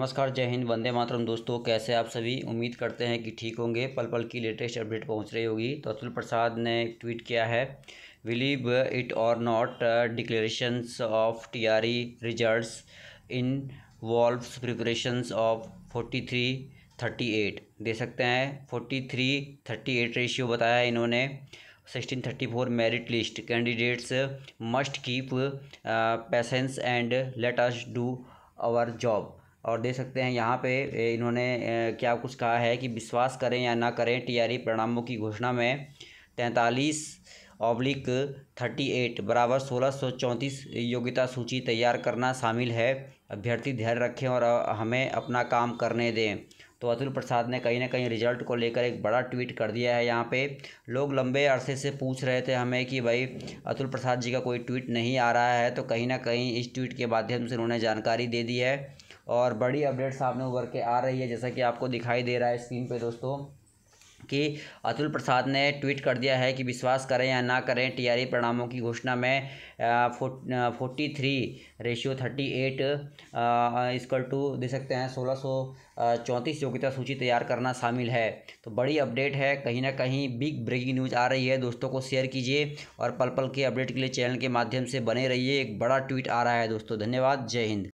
नमस्कार जय हिंद वंदे मातरम दोस्तों कैसे आप सभी उम्मीद करते हैं कि ठीक होंगे पल पल की लेटेस्ट अपडेट पहुंच रही होगी तो अतुल प्रसाद ने ट्वीट किया है believe it or not declarations of TRE results involves preparations of forty three thirty eight दे सकते हैं forty three thirty eight ratio बताया इन्होंने sixteen thirty four merit list candidates must keep patience and let us do our job और दे सकते हैं यहाँ पे इन्होंने क्या कुछ कहा है कि विश्वास करें या ना करें टीआरई परिणामों की घोषणा में तैंतालीस ऑब्लिक थर्टी एट बराबर सोलह सौ चौंतीस योग्यता सूची तैयार करना शामिल है अभ्यर्थी धैर्य रखें और हमें अपना काम करने दें तो अतुल प्रसाद ने कहीं ना कहीं रिजल्ट को लेकर एक बड़ा ट्वीट कर दिया है यहाँ पे लोग लंबे अरसे से पूछ रहे थे हमें कि भाई अतुल प्रसाद जी का कोई ट्वीट नहीं आ रहा है तो कहीं ना कहीं इस ट्वीट के माध्यम से उन्होंने जानकारी दे दी है और बड़ी अपडेट सामने उभर के आ रही है जैसा कि आपको दिखाई दे रहा है स्क्रीन पे दोस्तों कि अतुल प्रसाद ने ट्वीट कर दिया है कि विश्वास करें या ना करें टीआरई परिणामों की घोषणा में forty three ratio thirty eight equal to दे सकते हैं सोलह सौ चौंतीस योग्यता सूची तैयार करना शामिल है तो बड़ी अपडेट है कहीं ना कहीं बिग ब्रेकिंग न्यूज़ आ रही है दोस्तों को शेयर कीजिए और पल पल के अपडेट के लिए चैनल के माध्यम से बने रहिए एक बड़ा ट्वीट आ रहा है दोस्तों धन्यवाद जय हिंद